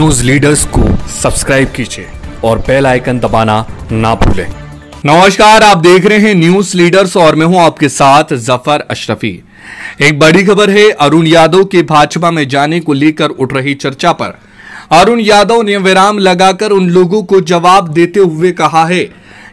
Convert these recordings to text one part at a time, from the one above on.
news leaders को subscribe कीजिए और बेल आइकन दबाना ना भूलें नमस्कार आप देख रहे हैं न्यूज लीडर्स और मैं हूं आपके साथ जफर अशरफी एक बड़ी खबर है अरुण यादव के भाजपा में जाने को लेकर उठ रही चर्चा पर अरुण यादव ने विराम लगाकर उन लोगों को जवाब देते हुए कहा है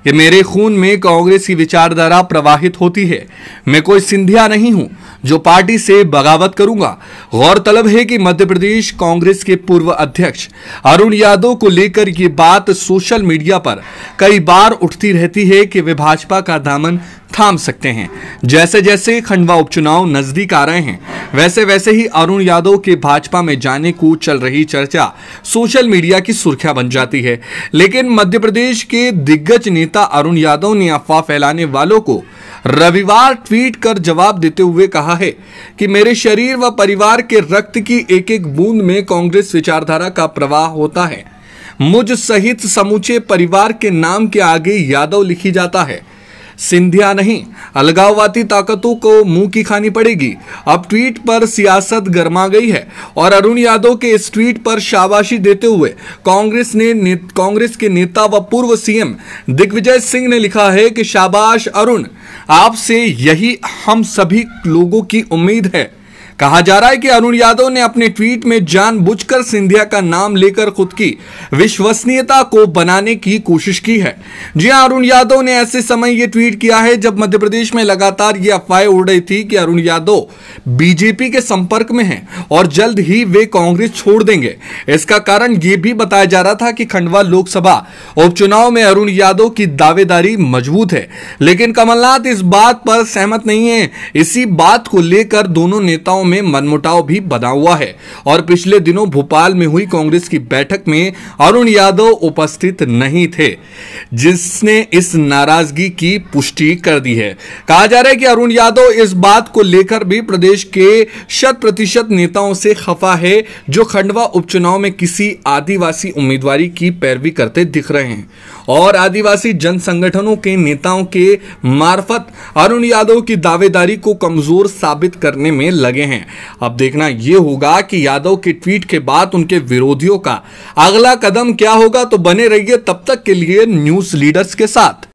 कि मेरे खून में कांग्रेस की विचारधारा प्रवाहित होती है मैं कोई सिंधिया नहीं हूं जो पार्टी से बगावत करूंगा गौरतलब है कि मध्य प्रदेश कांग्रेस के पूर्व अध्यक्ष अरुण यादव को लेकर ये बात सोशल मीडिया पर कई बार उठती रहती है कि वे भाजपा का दामन थाम सकते हैं जैसे जैसे खंडवा उपचुनाव नजदीक आ रहे हैं वैसे वैसे ही अरुण यादव के भाजपा में जाने को चल रही चर्चा सोशल मीडिया की सुर्खियां बन जाती है लेकिन मध्य प्रदेश के दिग्गज नेता नेता अरुण यादव ने अफवाह फैलाने वालों को रविवार ट्वीट कर जवाब देते हुए कहा है कि मेरे शरीर व परिवार के रक्त की एक एक बूंद में कांग्रेस विचारधारा का प्रवाह होता है मुझ सहित समूचे परिवार के नाम के आगे यादव लिखी जाता है सिंधिया नहीं अलगाववादी ताकतों को मुंह की खानी पड़ेगी अब ट्वीट पर सियासत गर्मा गई है और अरुण यादव के इस ट्वीट पर शाबाशी देते हुए कांग्रेस ने, कांग्रेस के नेता व पूर्व सीएम दिग्विजय सिंह ने लिखा है कि शाबाश अरुण आपसे यही हम सभी लोगों की उम्मीद है कहा जा रहा है कि अरुण यादव ने अपने ट्वीट में जानबूझकर सिंधिया का नाम लेकर खुद की विश्वसनीयता को बनाने की कोशिश की है जी हाँ अरुण यादव ने ऐसे समय यह ट्वीट किया है जब मध्य प्रदेश में लगातार ये अफवाहें उड़ रही थी कि अरुण यादव बीजेपी के संपर्क में है और जल्द ही वे कांग्रेस छोड़ देंगे इसका कारण यह भी बताया जा रहा था कि खंडवा लोकसभा उपचुनाव में अरुण यादव की दावेदारी मजबूत है लेकिन कमलनाथ इस बात पर सहमत नहीं है इसी बात को लेकर दोनों नेताओं में मनमुटाव भी बना हुआ है और पिछले दिनों भोपाल में हुई कांग्रेस की बैठक में अरुण यादव उपस्थित नहीं थे जिसने इस नाराजगी की पुष्टि कर दी है कहा जा रहा है कि अरुण यादव इस बात को लेकर भी प्रदेश के शत प्रतिशत नेताओं से खफा है जो खंडवा उपचुनाव में किसी आदिवासी उम्मीदवारी की पैरवी करते दिख रहे हैं और आदिवासी जन संगठनों के नेताओं के मार्फत अरुण यादव की दावेदारी को कमजोर साबित करने में लगे हैं हैं अब देखना यह होगा कि यादव के ट्वीट के बाद उनके विरोधियों का अगला कदम क्या होगा तो बने रहिए तब तक के लिए न्यूज लीडर्स के साथ